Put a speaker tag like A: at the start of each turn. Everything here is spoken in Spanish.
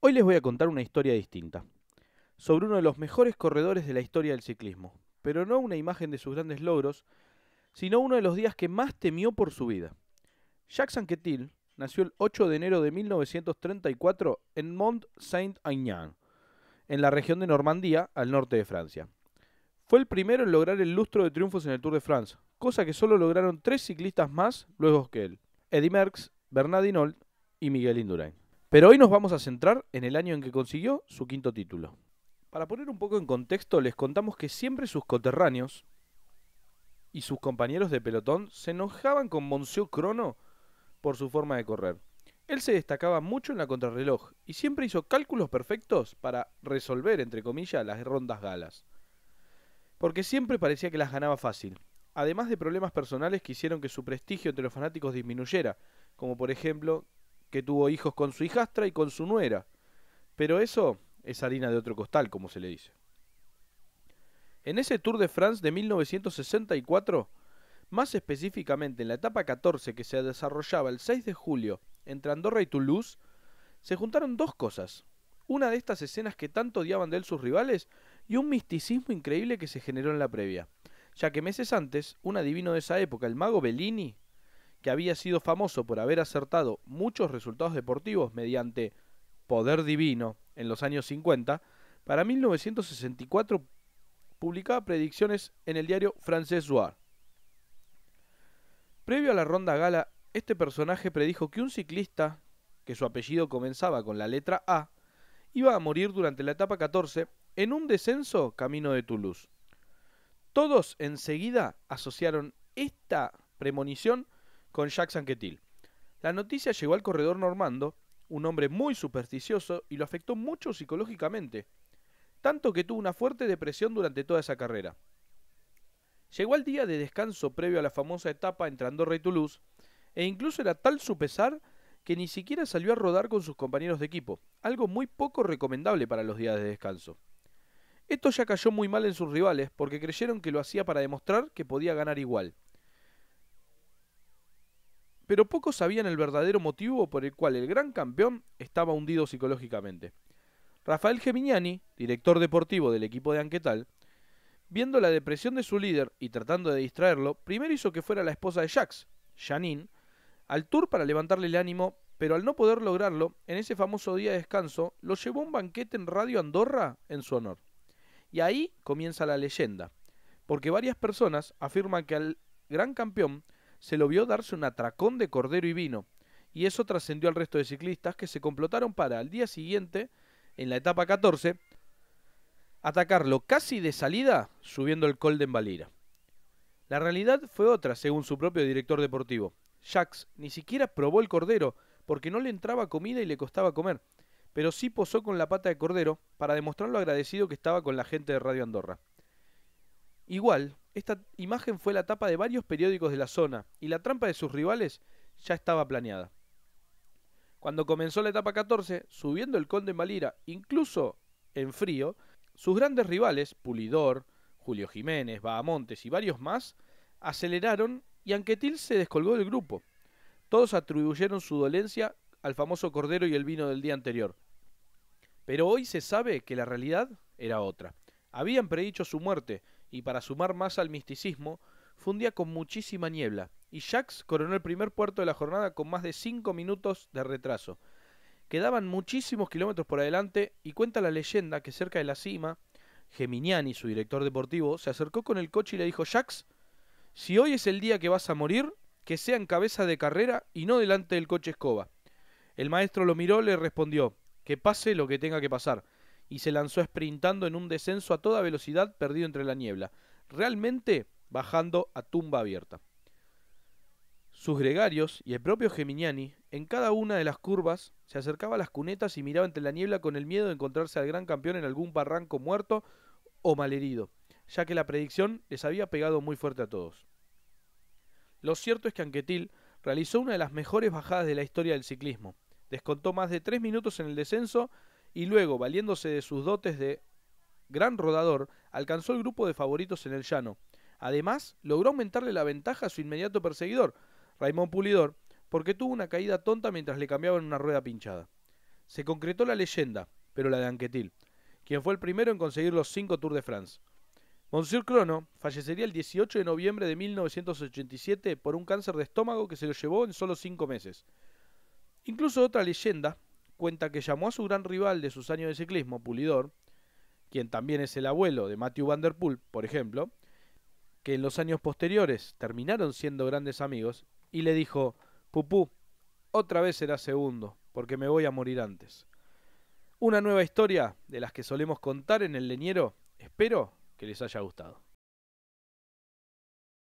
A: Hoy les voy a contar una historia distinta, sobre uno de los mejores corredores de la historia del ciclismo, pero no una imagen de sus grandes logros, sino uno de los días que más temió por su vida. Jacques Anquetil nació el 8 de enero de 1934 en Mont-Saint-Aignan, en la región de Normandía, al norte de Francia. Fue el primero en lograr el lustro de triunfos en el Tour de France, cosa que solo lograron tres ciclistas más luego que él, Eddy Merckx, Bernard Hinault y Miguel Indurain. Pero hoy nos vamos a centrar en el año en que consiguió su quinto título. Para poner un poco en contexto, les contamos que siempre sus coterráneos y sus compañeros de pelotón se enojaban con Monsieur Crono por su forma de correr. Él se destacaba mucho en la contrarreloj y siempre hizo cálculos perfectos para resolver, entre comillas, las rondas galas. Porque siempre parecía que las ganaba fácil, además de problemas personales que hicieron que su prestigio entre los fanáticos disminuyera, como por ejemplo que tuvo hijos con su hijastra y con su nuera. Pero eso es harina de otro costal, como se le dice. En ese Tour de France de 1964, más específicamente en la etapa 14 que se desarrollaba el 6 de julio entre Andorra y Toulouse, se juntaron dos cosas. Una de estas escenas que tanto odiaban de él sus rivales y un misticismo increíble que se generó en la previa, ya que meses antes, un adivino de esa época, el mago Bellini, que había sido famoso por haber acertado muchos resultados deportivos mediante poder divino en los años 50, para 1964 publicaba predicciones en el diario Français Soir. Previo a la ronda gala, este personaje predijo que un ciclista, que su apellido comenzaba con la letra A, iba a morir durante la etapa 14 en un descenso camino de Toulouse. Todos enseguida asociaron esta premonición con Jacques Anquetil. La noticia llegó al corredor normando, un hombre muy supersticioso, y lo afectó mucho psicológicamente, tanto que tuvo una fuerte depresión durante toda esa carrera. Llegó al día de descanso previo a la famosa etapa entrando Andorra Toulouse, e incluso era tal su pesar que ni siquiera salió a rodar con sus compañeros de equipo, algo muy poco recomendable para los días de descanso. Esto ya cayó muy mal en sus rivales porque creyeron que lo hacía para demostrar que podía ganar igual pero pocos sabían el verdadero motivo por el cual el gran campeón estaba hundido psicológicamente. Rafael Gemignani, director deportivo del equipo de Anquetal, viendo la depresión de su líder y tratando de distraerlo, primero hizo que fuera la esposa de Jacques, Janine, al tour para levantarle el ánimo, pero al no poder lograrlo, en ese famoso día de descanso, lo llevó a un banquete en Radio Andorra en su honor. Y ahí comienza la leyenda, porque varias personas afirman que al gran campeón se lo vio darse un atracón de cordero y vino, y eso trascendió al resto de ciclistas que se complotaron para al día siguiente, en la etapa 14, atacarlo casi de salida subiendo el col de Valira. La realidad fue otra, según su propio director deportivo. Jax ni siquiera probó el cordero, porque no le entraba comida y le costaba comer, pero sí posó con la pata de cordero para demostrar lo agradecido que estaba con la gente de Radio Andorra. Igual, esta imagen fue la tapa de varios periódicos de la zona y la trampa de sus rivales ya estaba planeada. Cuando comenzó la etapa 14, subiendo el Conde Malira, incluso en frío, sus grandes rivales, Pulidor, Julio Jiménez, Bahamontes y varios más, aceleraron y Anquetil se descolgó del grupo. Todos atribuyeron su dolencia al famoso cordero y el vino del día anterior. Pero hoy se sabe que la realidad era otra. Habían predicho su muerte, y para sumar más al misticismo, fue un día con muchísima niebla, y Jax coronó el primer puerto de la jornada con más de 5 minutos de retraso. Quedaban muchísimos kilómetros por adelante y cuenta la leyenda que cerca de la cima, Geminiani, su director deportivo, se acercó con el coche y le dijo, Jax, si hoy es el día que vas a morir, que sea en cabeza de carrera y no delante del coche escoba. El maestro lo miró, le respondió, que pase lo que tenga que pasar y se lanzó sprintando en un descenso a toda velocidad perdido entre la niebla, realmente bajando a tumba abierta. Sus gregarios y el propio Geminiani, en cada una de las curvas, se acercaba a las cunetas y miraba entre la niebla con el miedo de encontrarse al gran campeón en algún barranco muerto o malherido, ya que la predicción les había pegado muy fuerte a todos. Lo cierto es que Anquetil realizó una de las mejores bajadas de la historia del ciclismo. Descontó más de tres minutos en el descenso y luego, valiéndose de sus dotes de gran rodador, alcanzó el grupo de favoritos en el llano. Además, logró aumentarle la ventaja a su inmediato perseguidor, Raymond Pulidor, porque tuvo una caída tonta mientras le cambiaban una rueda pinchada. Se concretó la leyenda, pero la de Anquetil, quien fue el primero en conseguir los cinco Tours de France. Monsieur Crono fallecería el 18 de noviembre de 1987 por un cáncer de estómago que se lo llevó en solo cinco meses. Incluso otra leyenda, cuenta que llamó a su gran rival de sus años de ciclismo, Pulidor, quien también es el abuelo de Matthew Van Der Poel, por ejemplo, que en los años posteriores terminaron siendo grandes amigos, y le dijo, Pupú, otra vez será segundo, porque me voy a morir antes. Una nueva historia de las que solemos contar en el leñero, espero que les haya gustado.